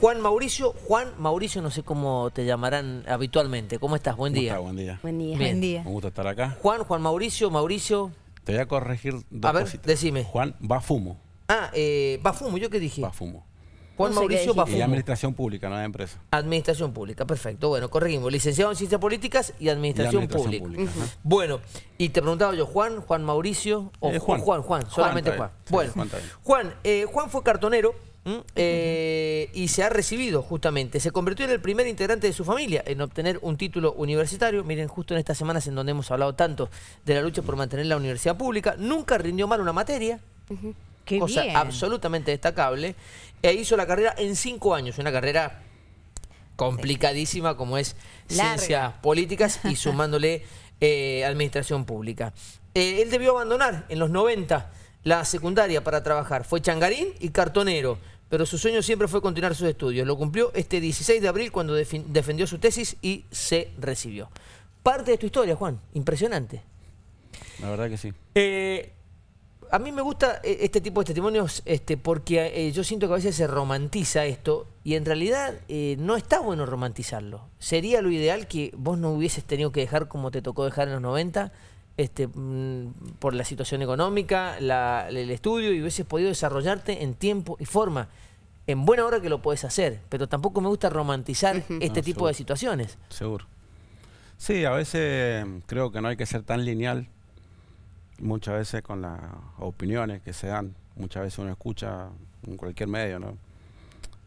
Juan Mauricio, Juan Mauricio, no sé cómo te llamarán habitualmente. ¿Cómo estás? Buen día. Buen día. Buen día. Me gusta estar acá. Juan, Juan Mauricio, Mauricio. Te voy a corregir dos a ver, decime. Juan Bafumo. Ah, Bafumo, eh, ¿yo qué dije? Bafumo. Juan Mauricio Bafumo. Y Administración Pública, no de empresa. Administración Pública, perfecto. Bueno, corregimos. Licenciado en Ciencias Políticas y Administración, Pública. Bueno, y te preguntaba yo, Juan, Juan Mauricio, o eh, Juan. Juan, Juan, solamente Juan. Bueno, Juan, eh, Juan fue cartonero Mm, eh, y se ha recibido justamente. Se convirtió en el primer integrante de su familia en obtener un título universitario. Miren, justo en estas semanas en donde hemos hablado tanto de la lucha por mantener la universidad pública, nunca rindió mal una materia. cosa absolutamente destacable. E hizo la carrera en cinco años, una carrera complicadísima como es ciencias políticas y sumándole eh, administración pública. Eh, él debió abandonar en los 90 la secundaria para trabajar. Fue changarín y cartonero pero su sueño siempre fue continuar sus estudios. Lo cumplió este 16 de abril cuando defendió su tesis y se recibió. Parte de tu historia, Juan, impresionante. La verdad que sí. Eh, a mí me gusta eh, este tipo de testimonios este, porque eh, yo siento que a veces se romantiza esto y en realidad no está bueno romantizarlo. Sería lo ideal que vos no hubieses tenido que dejar como te tocó dejar en los 90 este, mm, por la situación económica, la, el estudio y hubieses podido desarrollarte en tiempo y forma. En buena hora que lo puedes hacer, pero tampoco me gusta romantizar este tipo de situaciones. Seguro. Sí, a veces mm, creo que no hay que ser tan lineal, muchas veces con las opiniones que se dan, muchas veces uno escucha en cualquier medio, ¿no?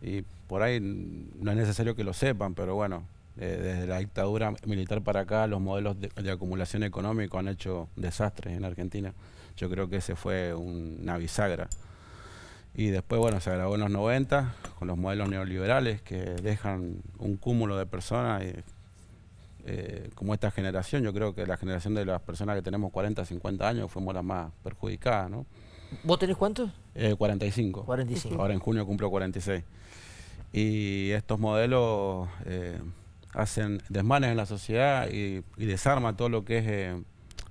Y por ahí no es necesario que lo sepan, pero bueno, eh, desde la dictadura militar para acá, los modelos de, acumulación económico han hecho desastres en Argentina. Yo creo que ese fue una bisagra. Y después, bueno, se agravó en los 90 con los modelos neoliberales que dejan un cúmulo de personas eh, como esta generación. Yo creo que la generación de las personas que tenemos 40, 50 años fuimos las más perjudicadas, ¿Vos tenés cuántos? 45. Eh, 45. Ahora en junio cumplo 46. Y estos modelos... Eh, hacen desmanes en la sociedad y, desarma todo lo que es eh,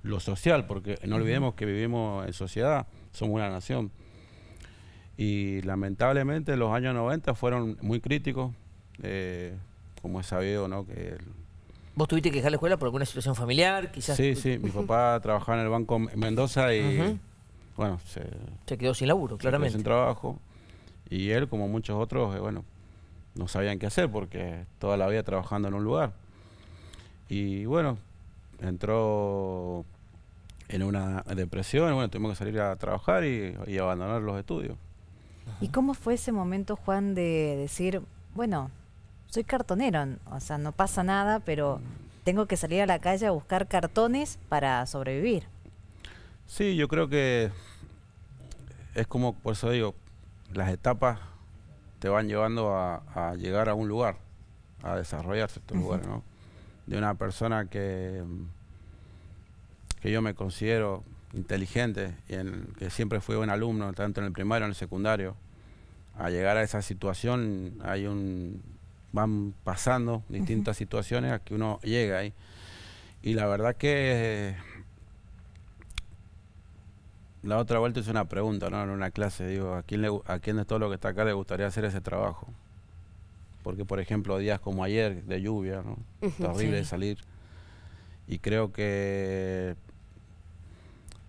lo social, porque no olvidemos que vivimos en sociedad, somos una nación. Y lamentablemente los años 90 fueron muy críticos, eh, como es sabido, ¿no? Que ¿Vos tuviste que dejar la escuela por alguna situación familiar? quizás Sí, sí, mi papá trabajaba en el banco en Mendoza y, bueno, se, se, quedó sin laburo, claramente. Se quedó sin trabajo. Y él, como muchos otros, eh, bueno, no sabían qué hacer porque toda la vida trabajando en un lugar. Y bueno, entró en una depresión, bueno, tuvimos que salir a trabajar y, y abandonar los estudios. ¿Y cómo fue ese momento, Juan, de decir, bueno, soy cartonero, o sea, no pasa nada, pero tengo que salir a la calle a buscar cartones para sobrevivir? Sí, yo creo que es como, por eso digo, las etapas te van llevando a, llegar a un lugar, a desarrollarse este lugar, De una persona que, mm, que yo me considero inteligente, y que siempre fui buen alumno, tanto en el primario como en el secundario, a llegar a esa situación hay un van pasando distintas situaciones a que uno llega ahí. Y la verdad que la otra vuelta es una pregunta, no en una clase. Digo, ¿a quién, le, ¿a quién de todo lo que está acá le gustaría hacer ese trabajo? Porque, por ejemplo, días como ayer, de lluvia, ¿no? salir. Y creo que,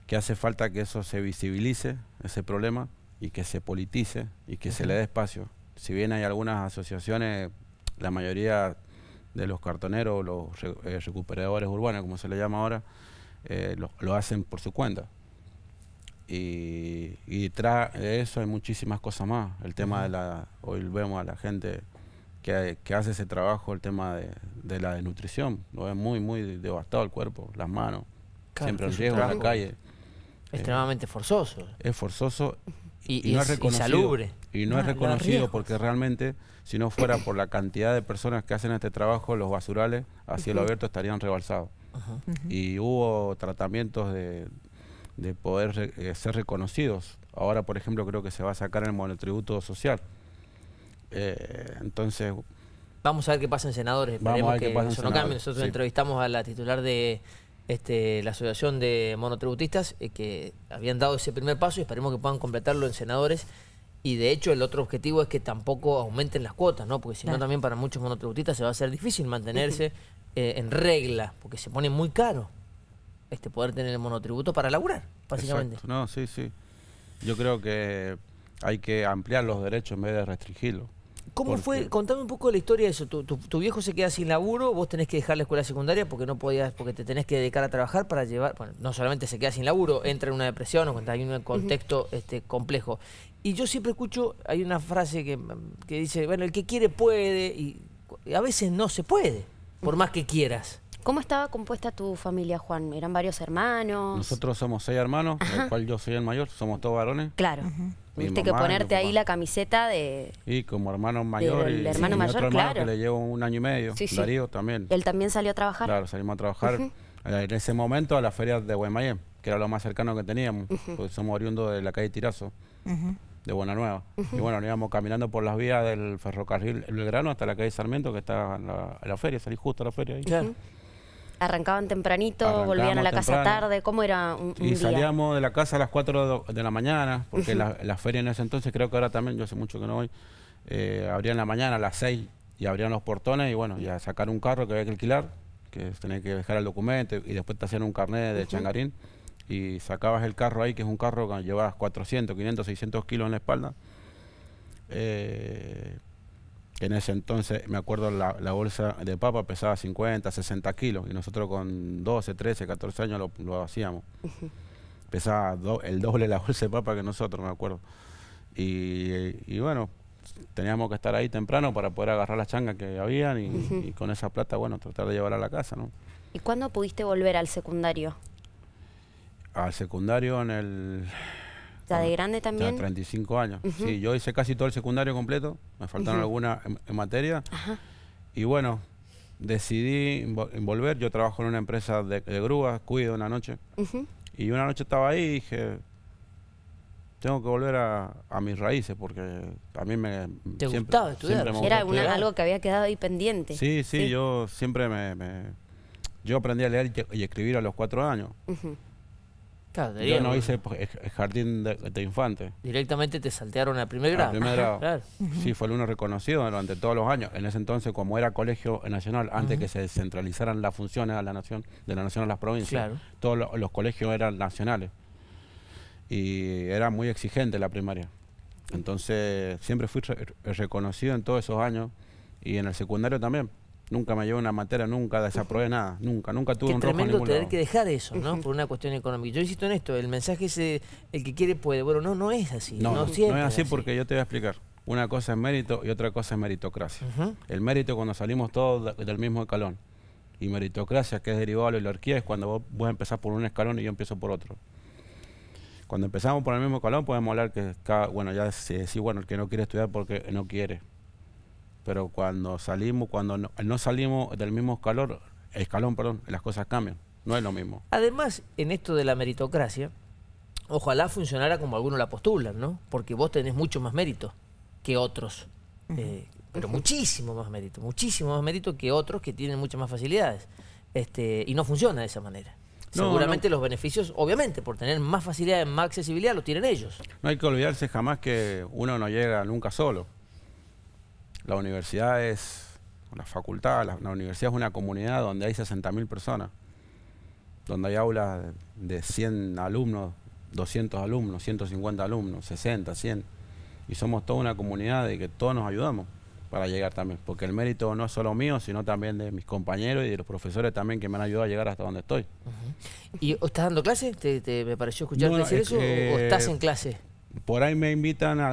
que hace falta que eso se visibilice, ese problema, y que se politice y que se le dé espacio. Si bien hay algunas asociaciones, la mayoría de los cartoneros, los eh, recuperadores urbanos, como se le llama ahora, eh, lo hacen por su cuenta y, detrás de eso hay muchísimas cosas más. El tema de la, hoy vemos a la gente que, hace ese trabajo, el tema de, la desnutrición. Lo es muy, muy devastado el cuerpo, las manos, siempre en riesgo la calle. Extremadamente eh, forzoso. Es forzoso y, no es, reconocido. Y, no es reconocido porque realmente, si no fuera por la cantidad de personas que hacen este trabajo, los basurales a cielo abierto estarían rebalsados. Y hubo tratamientos de, de poder eh, ser reconocidos. Ahora, por ejemplo, creo que se va a sacar el monotributo social. Eh, entonces... Vamos a ver qué pasa en senadores, esperemos vamos a ver que, qué pasa eso no cambie. Nosotros entrevistamos a la titular de este, la Asociación de Monotributistas eh, que habían dado ese primer paso y esperemos que puedan completarlo en senadores. Y de hecho el otro objetivo es que tampoco aumenten las cuotas, ¿no? Porque si no también para muchos monotributistas se va a hacer difícil mantenerse en regla, porque se pone muy caro este poder tener el monotributo para laburar, básicamente. No, sí, sí. Yo creo que hay que ampliar los derechos en vez de restringirlos. ¿Cómo fue? Contame un poco la historia de eso. Tu, viejo se queda sin laburo, vos tenés que dejar la escuela secundaria porque no podías, porque te tenés que dedicar a trabajar para llevar. Bueno, no solamente se queda sin laburo, entra en una depresión o hay un contexto este, complejo. Y yo siempre escucho, hay una frase que, dice, bueno, el que quiere puede, y, a veces no se puede, por más que quieras. ¿Cómo estaba compuesta tu familia, Juan? ¿Eran varios hermanos? Nosotros somos seis hermanos, del cual yo soy el mayor, somos todos varones. Claro. Tuviste que ponerte ahí la camiseta de. Y como hermano mayor. De, hermano mayor, otro claro. Que le llevo un año y medio. Darío también. Él también salió a trabajar. Claro, salimos a trabajar en ese momento a la feria de Guaymallén, que era lo más cercano que teníamos, porque somos oriundos de la calle Tirazo. de Buena Nueva. Y bueno, íbamos caminando por las vías del ferrocarril El Grano hasta la calle Sarmiento, que está en la, feria, salí justo a la feria ahí. Claro. Arrancaban tempranito, volvían a la casa tarde, ¿cómo era un, día? Y salíamos de la casa a las 4 de la mañana, porque la, feria en ese entonces, creo que ahora también, yo hace mucho que no voy, eh, abrían la mañana a las 6 y abrían los portones y bueno, ya sacar un carro que había que alquilar, que tenía que dejar el documento y después te hacían un carnet de changarín y sacabas el carro ahí, que es un carro que llevabas 400, 500, 600 kilos en la espalda. Eh, en ese entonces, me acuerdo, la, bolsa de papa pesaba 50, 60 kilos, y nosotros con 12, 13, 14 años lo, hacíamos. Pesaba el doble la bolsa de papa que nosotros, me acuerdo. Y, bueno, teníamos que estar ahí temprano para poder agarrar las changas que habían y, y con esa plata, bueno, tratar de llevarla a la casa, ¿no? ¿Y cuándo pudiste volver al secundario? Al secundario en el está de grande también. Ya 35 años. Sí, yo hice casi todo el secundario completo. Me faltaron algunas en, materia. Y bueno, decidí volver. Yo trabajo en una empresa de, grúas, cuido una noche. Y una noche estaba ahí y dije, tengo que volver a, mis raíces porque a mí me... ¿Te gustaba estudiar? Era algo que había quedado ahí pendiente. Sí, sí, yo siempre me, Yo aprendí a leer y, escribir a los cuatro años. Yo no hice jardín de, infante Directamente te saltearon al primer grado. Sí, fue uno reconocido durante todos los años. En ese entonces, como era colegio nacional, antes que se descentralizaran las funciones la nación, de la nación a las provincias, todos los, colegios eran nacionales. Y era muy exigente la primaria. Entonces, siempre fui reconocido en todos esos años y en el secundario también. Nunca me llevé una materia, nunca desaprobé nada, nunca, nunca tuve un un rojo tremendo tener que dejar eso, ¿no? Por una cuestión económica. Yo insisto en esto, el mensaje es eh, el que quiere puede. Bueno, no, no es así. No, es así, porque yo te voy a explicar. Una cosa es mérito y otra cosa es meritocracia. El mérito cuando salimos todos del mismo escalón. Y meritocracia, que es derivado de la oligarquía, es cuando vos, vos empezás por un escalón y yo empiezo por otro. Cuando empezamos por el mismo escalón podemos hablar que, bueno, ya se sí, bueno, el que no quiere estudiar porque no quiere pero cuando salimos, cuando no, salimos del mismo calor, escalón, perdón, las cosas cambian, no es lo mismo. Además, en esto de la meritocracia, ojalá funcionara como algunos la postulan, ¿no? Porque vos tenés mucho más mérito que otros, eh, pero muchísimo más mérito, muchísimo más mérito que otros que tienen muchas más facilidades. Este, y no funciona de esa manera. Seguramente los beneficios, obviamente, por tener más facilidades, más accesibilidad, los tienen ellos. No hay que olvidarse jamás que uno no llega nunca solo la universidad es una facultad, la, universidad es una comunidad donde hay 60.000 personas, donde hay aulas de 100 alumnos, 200 alumnos, 150 alumnos, 60, 100. Y somos toda una comunidad de que todos nos ayudamos para llegar también, porque el mérito no es solo mío, sino también de mis compañeros y de los profesores también que me han ayudado a llegar hasta donde estoy. ¿Y estás dando clase? ¿Te, me pareció escucharte decir eso? ¿O estás en clase? Por ahí me invitan a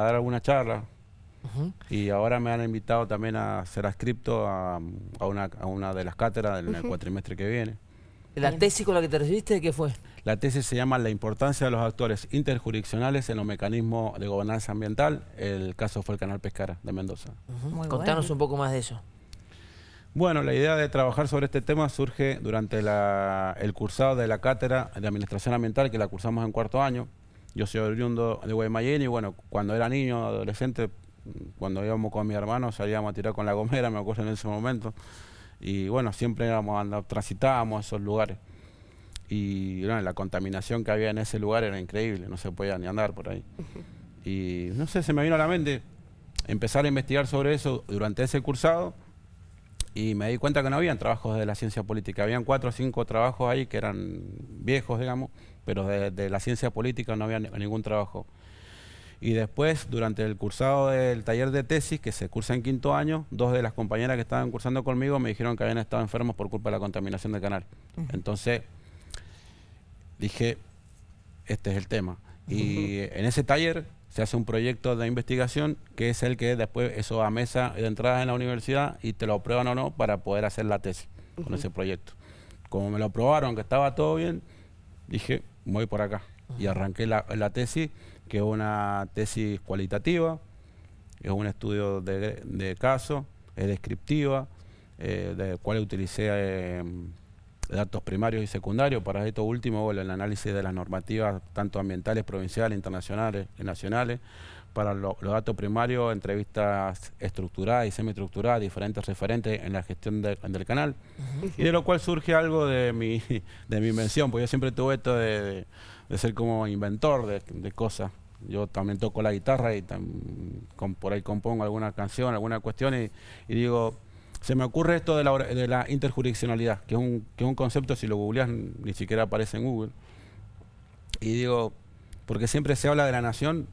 dar alguna charla, y ahora me han invitado también a ser adscripto a, una, de las cátedras en el cuatrimestre que viene. ¿La tesis con la que te recibiste qué fue? La tesis se llama La importancia de los actores interjurisdiccionales en los mecanismos de gobernanza ambiental. El caso fue el Canal Pescara de Mendoza. Contanos un poco más de eso. Bueno, la idea de trabajar sobre este tema surge durante el cursado de la cátedra de Administración Ambiental que la cursamos en cuarto año. Yo soy oriundo de Guaymallén y bueno, cuando era niño, adolescente, cuando íbamos con mi hermano salíamos a tirar con la gomera, me acuerdo en ese momento. Y bueno, siempre íbamos transitábamos esos lugares. Y la contaminación que había en ese lugar era increíble, no se podía ni andar por ahí. Y no sé, se me vino a la mente empezar a investigar sobre eso durante ese cursado y me di cuenta que no habían trabajos de la ciencia política, habían cuatro o cinco trabajos ahí que eran viejos, digamos, pero de la ciencia política no había ningún trabajo. Y después, durante el cursado del taller de tesis, que se cursa en quinto año, dos de las compañeras que estaban cursando conmigo me dijeron que habían estado enfermos por culpa de la contaminación del canal. Entonces, dije, este es el tema. Y en ese taller se hace un proyecto de investigación que es el que después eso a mesa de entrada en la universidad y te lo aprueban o no para poder hacer la tesis con ese proyecto. Como me lo aprobaron, que estaba todo bien, dije, voy por acá. Y arranqué la, la, tesis que es una tesis cualitativa, es un estudio de, caso, es descriptiva, eh, de del cual utilicé em, datos primarios y secundarios. Para esto último, el análisis de las normativas, tanto ambientales, provinciales, internacionales y nacionales. Para los datos primarios, entrevistas estructuradas y semiestructuradas, diferentes referentes en la gestión del canal. Y de lo cual surge algo de mi, de mi invención, porque yo siempre tuve esto de ser como inventor de, cosas. Yo también toco la guitarra y por ahí compongo alguna canción, alguna cuestión y, digo, se me ocurre esto de la, de que es, un, concepto, si lo googleas, ni siquiera aparece en Google. Y digo, porque siempre se habla de la nación,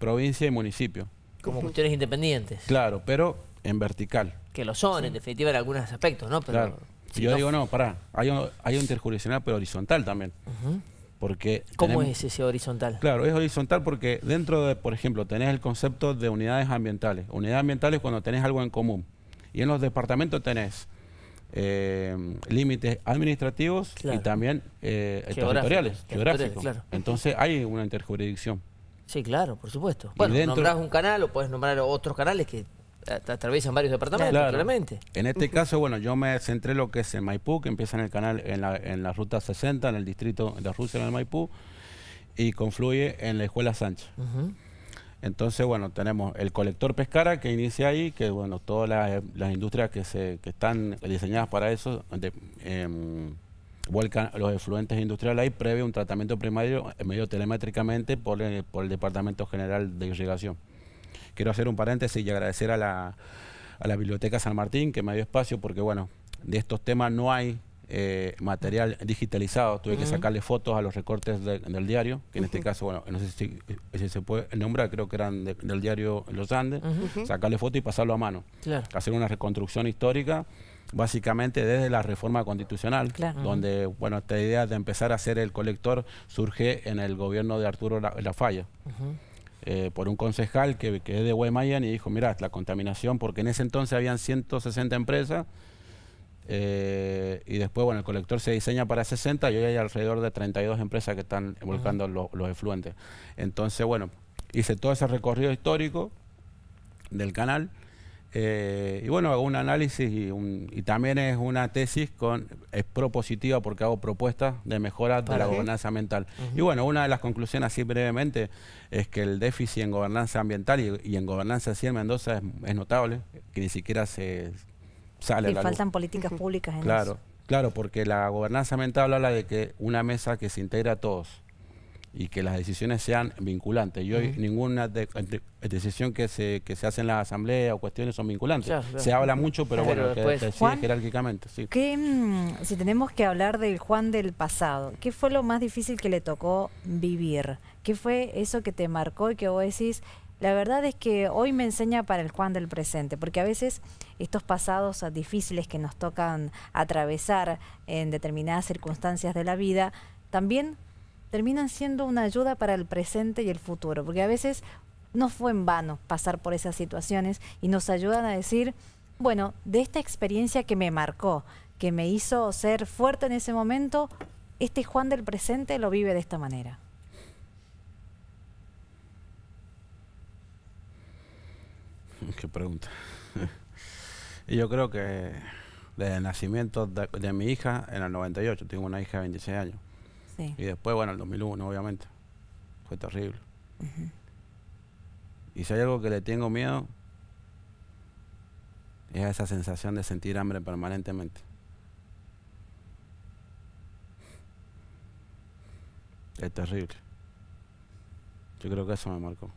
provincia y municipio. Como cuestiones independientes. Claro, pero en vertical. Que lo son, en definitiva, en algunos aspectos, ¿no? Pero, yo digo, no, pará, hay un, hay pero horizontal también. Ajá. ¿Cómo es ese horizontal? Claro, es horizontal porque dentro de, por ejemplo, tenés el concepto de unidades ambientales. Unidades ambientales cuando tenés algo en común. Y en los departamentos tenés eh, límites administrativos y también eh, territoriales, geográficos. Entonces hay una interjurisdicción. Sí, claro, por supuesto. Bueno, dentro... nombrás un canal o puedes nombrar otros canales que atraviesan varios departamentos, claramente. En este caso, bueno, yo me centré lo que es en Maipú, que empieza en el canal, en la, en la ruta 60, en el distrito de Rusia, en el Maipú, y confluye en la escuela Sánchez. Entonces, bueno, tenemos el colector pescara que inicia ahí, que bueno, todas las, industrias que, se, que están diseñadas para eso, em, vuelcan los efluentes industriales ahí previo un tratamiento primario medio telemétricamente por eh, por el Departamento General de Irrigación. Quiero hacer un paréntesis y agradecer a la, Biblioteca San Martín que me dio espacio porque, bueno, de estos temas no hay eh, material digitalizado. Tuve que sacarle fotos a los recortes del diario, que en este caso, bueno, no sé si, se puede nombrar, creo que eran del diario Los Andes, sacarle fotos y pasarlo a mano. Hacer una reconstrucción histórica básicamente desde la reforma constitucional, donde bueno esta idea de empezar a ser el colector surge en el gobierno de Arturo La Falla. Eh, por un concejal que, es de Huemayan y dijo, mira, la contaminación, porque en ese entonces habían 160 empresas eh, y después, bueno, el colector se diseña para 60 y hoy hay alrededor de 32 empresas que están volcando los efluentes. Entonces, bueno, hice todo ese recorrido histórico del canal eh, y bueno, hago un análisis y, también es una tesis con es propositiva porque hago propuestas de mejora de la gobernanza ambiental. Y bueno, una de las conclusiones así brevemente es que el déficit en gobernanza ambiental y, en gobernanza así en Mendoza es, notable, que ni siquiera se sale. Y faltan políticas públicas en claro, Claro, porque la gobernanza ambiental habla de que una mesa que se integra a todos y que las decisiones sean vinculantes. Y hoy ninguna decisión que se, que se hace en la asamblea o cuestiones son vinculantes. Se habla mucho, pero, bueno, decide jerárquicamente. Mm, si tenemos que hablar del Juan del pasado, ¿qué fue lo más difícil que le tocó vivir? ¿Qué fue eso que te marcó y que vos decís, la verdad es que hoy me enseña para el Juan del presente, porque a veces estos pasados difíciles que nos tocan atravesar en determinadas circunstancias de la vida, también terminan siendo una ayuda para el presente y el futuro, porque a veces no fue en vano pasar por esas situaciones y nos ayudan a decir, bueno, de esta experiencia que me marcó, que me hizo ser fuerte en ese momento, este Juan del presente lo vive de esta manera. Qué pregunta. Yo creo que desde el nacimiento de, de mi hija en el 98, tengo una hija de 26 años y después, bueno, el 2001, obviamente. Fue terrible. Y si hay algo que le tengo miedo, es esa sensación de sentir hambre permanentemente. Es terrible. Yo creo que eso me marcó.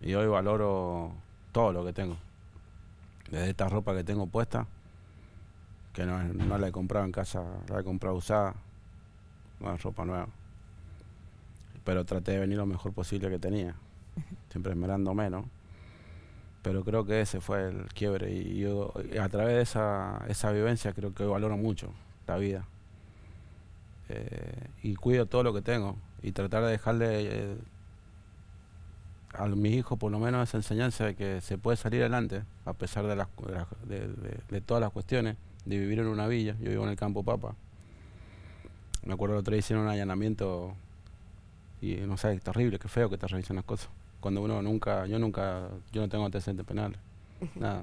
Y hoy valoro todo lo que tengo. Desde esta ropa que tengo puesta, que no, no la he comprado en casa, la he comprado usada una ropa nueva. Pero traté de venir lo mejor posible que tenía, siempre esmerando menos. Pero creo que ese fue el quiebre y yo a través de esa, vivencia creo que valoro mucho la vida. Eh, y cuido todo lo que tengo y tratar de dejarle eh, a mis hijos por lo menos esa enseñanza de que se puede salir adelante a pesar de, las, de todas las cuestiones, de vivir en una villa, yo vivo en el campo Papa, me acuerdo el otro día hicieron un allanamiento y eh, no sé, terrible, qué feo que te revisan las cosas. Cuando uno nunca, yo nunca, yo no tengo antecedentes penales, nada.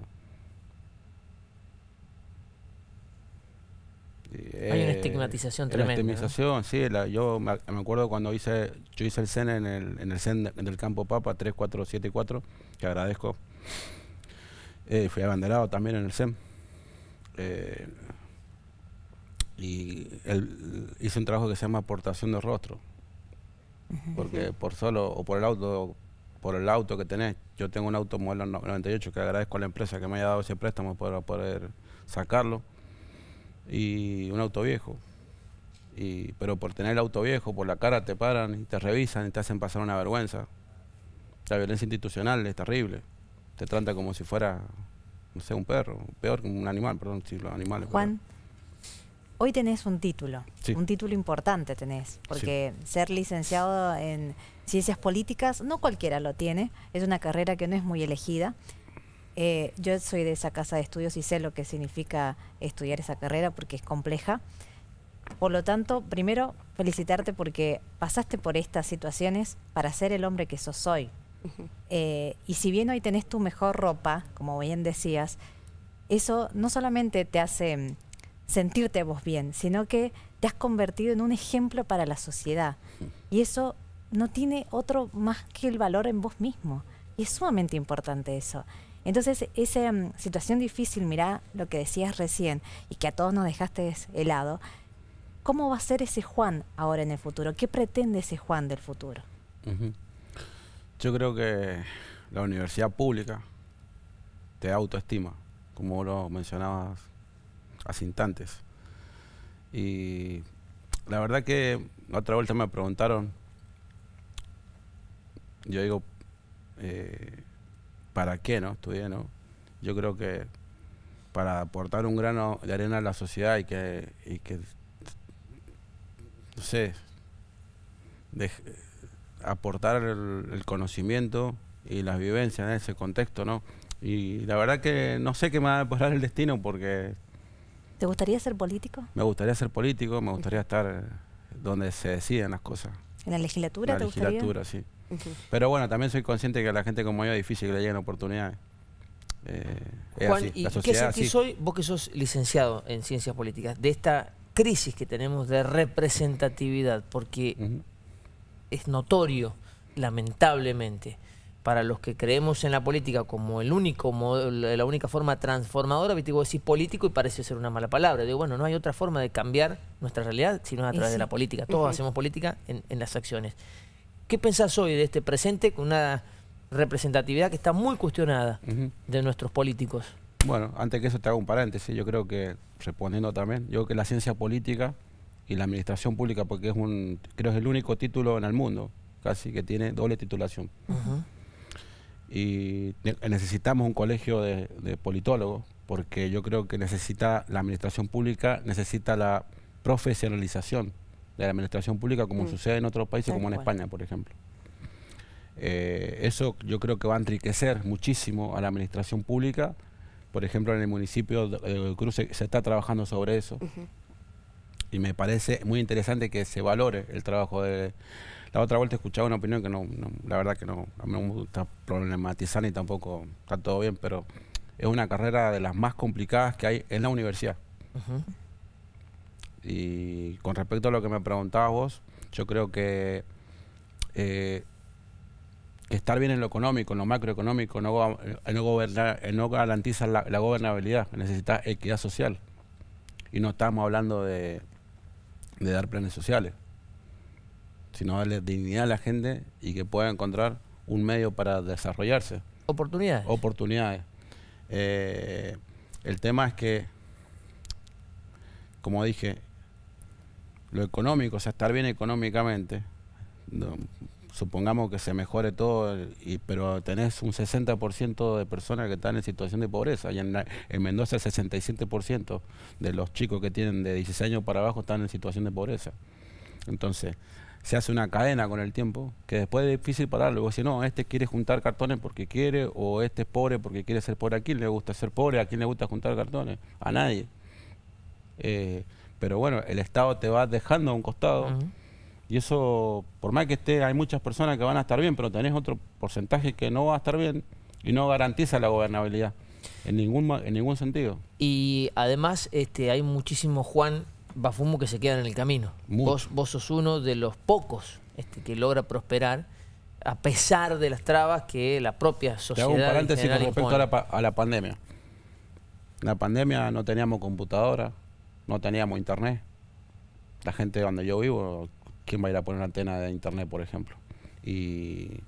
Hay una eh, estigmatización tremenda. ¿eh? Estigmatización, sí. yo me, acuerdo cuando hice, yo hice el CEN en el, en el en el Campo Papa 3474, que agradezco. fui abanderado también en el CEN y él hizo un trabajo que se llama aportación de rostro. Porque por solo o por el auto por el auto que tenés, yo tengo un auto modelo 98 que agradezco a la empresa que me haya dado ese préstamo para poder sacarlo y un auto viejo. Y, pero por tener el auto viejo, por la cara te paran y te revisan y te hacen pasar una vergüenza. La violencia institucional es terrible. Te trata como si fuera, no sé, un perro, peor que un animal, perdón, si los animales. Juan. Hoy tenés un título, un título importante tenés, porque ser licenciado en ciencias políticas no cualquiera lo tiene, es una carrera que no es muy elegida. Eh, yo soy de esa casa de estudios y sé lo que significa estudiar esa carrera porque es compleja. Por lo tanto, primero felicitarte porque pasaste por estas situaciones para ser el hombre que sos hoy. Eh, y si bien hoy tenés tu mejor ropa, como bien decías, eso no solamente te hace sentirte vos bien, sino que te has convertido en un ejemplo para la sociedad. Mm. Y eso no tiene otro más que el valor en vos mismo. Y es sumamente importante eso. Entonces, esa mm, situación difícil, mirá lo que decías recién y que a todos nos dejaste helado, ¿cómo va a ser ese Juan ahora en el futuro? ¿Qué pretende ese Juan del futuro? Yo creo que la universidad pública te autoestima, como lo mencionabas instantes Y la verdad que otra vuelta me preguntaron, yo digo, eh, ¿para qué no estudié? No? Yo creo que para aportar un grano de arena a la sociedad y que, y que no sé, aportar el, conocimiento y las vivencias en ese contexto, ¿no? Y la verdad que no sé qué me va a deparar el destino porque ¿Te gustaría ser político? Me gustaría ser político, me gustaría estar eh, donde se deciden las cosas. ¿En la legislatura? En la legislatura, sí. Pero bueno, también soy consciente que a la gente como yo es difícil que le lleguen oportunidades. Eh, Juan, ¿y la sociedad, qué sentís vos que sos licenciado en ciencias políticas, de esta crisis que tenemos de representatividad? Porque es notorio, lamentablemente, para los que creemos en la política como el único la única forma transformadora, viste, vos decís político y parece ser una mala palabra. Digo, bueno, no hay otra forma de cambiar nuestra realidad sino a través de la política. Todos hacemos política en, las acciones. ¿Qué pensás hoy de este presente con una representatividad que está muy cuestionada de nuestros políticos? Bueno, antes que eso te hago un paréntesis, yo creo que, respondiendo también, yo creo que la ciencia política y la administración pública, porque es un, creo que es el único título en el mundo, casi que tiene doble titulación y necesitamos un colegio de, politólogos porque yo creo que necesita la administración pública, necesita la profesionalización de la administración pública como mm. sucede en otros países, como en España, por ejemplo. Eh, eso yo creo que va a enriquecer muchísimo a la administración pública. Por ejemplo, en el municipio de eh, Cruz se, está trabajando sobre eso y me parece muy interesante que se valore el trabajo de... La otra vuelta escuchaba una opinión que no, la verdad que no, no me gusta problematizar ni tampoco está todo bien, pero es una carrera de las más complicadas que hay en la universidad. Y con respecto a lo que me preguntabas vos, yo creo que, eh, estar bien en lo económico, en lo macroeconómico, no, eh, eh, no garantiza la, la gobernabilidad, necesita equidad social. Y no estamos hablando de de dar planes sociales, sino darle dignidad a la gente y que pueda encontrar un medio para desarrollarse. Oportunidades. Oportunidades. Eh, el tema es que, como dije, lo económico, o sea, estar bien económicamente, supongamos que se mejore todo, y, pero tenés un 60% de personas que están en situación de pobreza. Y en, Mendoza el 67% de los chicos que tienen de 16 años para abajo están en situación de pobreza. Entonces, se hace una cadena con el tiempo que después es difícil pararlo. Vos si no, este quiere juntar cartones porque quiere, o este es pobre porque quiere ser pobre. ¿A quién le gusta ser pobre? ¿A quién le gusta juntar cartones? A nadie. Eh, pero bueno, el Estado te va dejando a un costado. Y eso, por más que esté, hay muchas personas que van a estar bien, pero tenés otro porcentaje que no va a estar bien y no garantiza la gobernabilidad en ningún, en ningún sentido. Y además este, hay muchísimo Juan Bafumo que se quedan en el camino. Vos, vos sos uno de los pocos este, que logra prosperar a pesar de las trabas que la propia sociedad. Te hago un paréntesis con respecto a la, pandemia. En la pandemia no teníamos computadora, no teníamos internet. La gente donde yo vivo ¿quién va a ir a poner una antena de internet, por ejemplo? Y,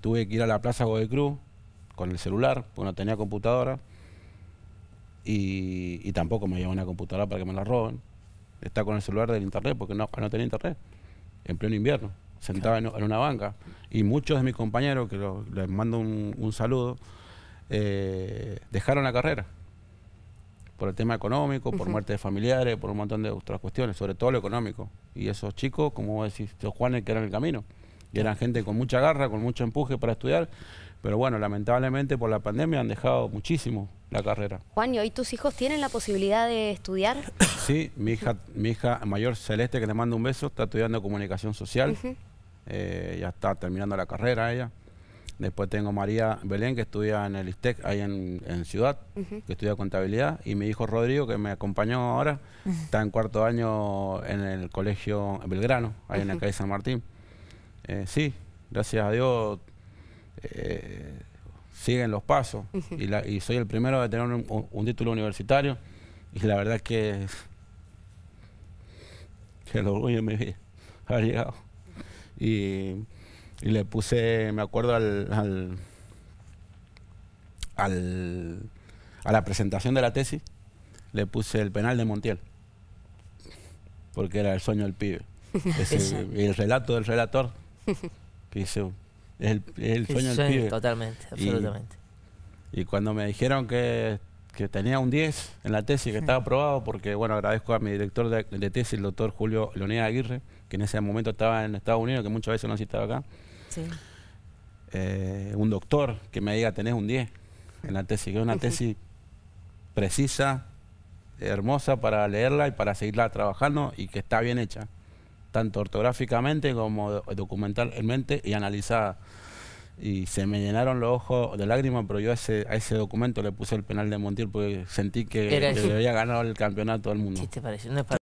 tuve que ir a la Plaza Cruz con el celular, porque no tenía computadora, y, tampoco me lleva una computadora para que me la roben. Está con el celular del internet, porque no, no tenía internet, en pleno invierno, sentado en, una banca. Y muchos de mis compañeros, que les mando un, saludo, eh, dejaron la carrera por el tema económico, por muerte de familiares, por un montón de otras cuestiones, sobre todo lo económico. Y esos chicos, como vos decís, los Juanes que eran el camino, Y eran gente con mucha garra, con mucho empuje para estudiar, pero bueno, lamentablemente por la pandemia han dejado muchísimo la carrera. Juan, ¿y hoy tus hijos tienen la posibilidad de estudiar? Sí, mi hija, mi hija mayor Celeste, que te mando un beso, está estudiando comunicación social, eh, ya está terminando la carrera ella. Después tengo María Belén, que estudia en el ISTEC, ahí en, Ciudad, que estudia contabilidad. Y mi hijo Rodrigo, que me acompañó ahora, está en cuarto año en el colegio Belgrano, ahí en la calle San Martín. Eh, sí, gracias a Dios eh, siguen los pasos. Y, soy el primero de tener un, título universitario. Y la verdad es que que el orgullo de mi vida ha llegado. Y y le puse, me acuerdo, al, al, a la presentación de la tesis, le puse el penal de Montiel. Porque era el sueño del pibe. Ese, el relato del relator. Que es el, sueño del pibe. Totalmente, absolutamente. Y, cuando me dijeron que tenía un 10 en la tesis, que estaba aprobado, porque bueno, agradezco a mi director de, tesis, el doctor Julio Leonidas Aguirre, que en ese momento estaba en Estados Unidos, que muchas veces no estaba acá. Eh, un doctor que me diga tenés un 10 en la tesis, que es una tesis precisa, hermosa para leerla y para seguirla trabajando y que está bien hecha, tanto ortográficamente como documentalmente y analizada. Y se me llenaron los ojos de lágrimas, pero yo a ese, documento le puse el penal de Montiel porque sentí que, le había ganado el campeonato del mundo.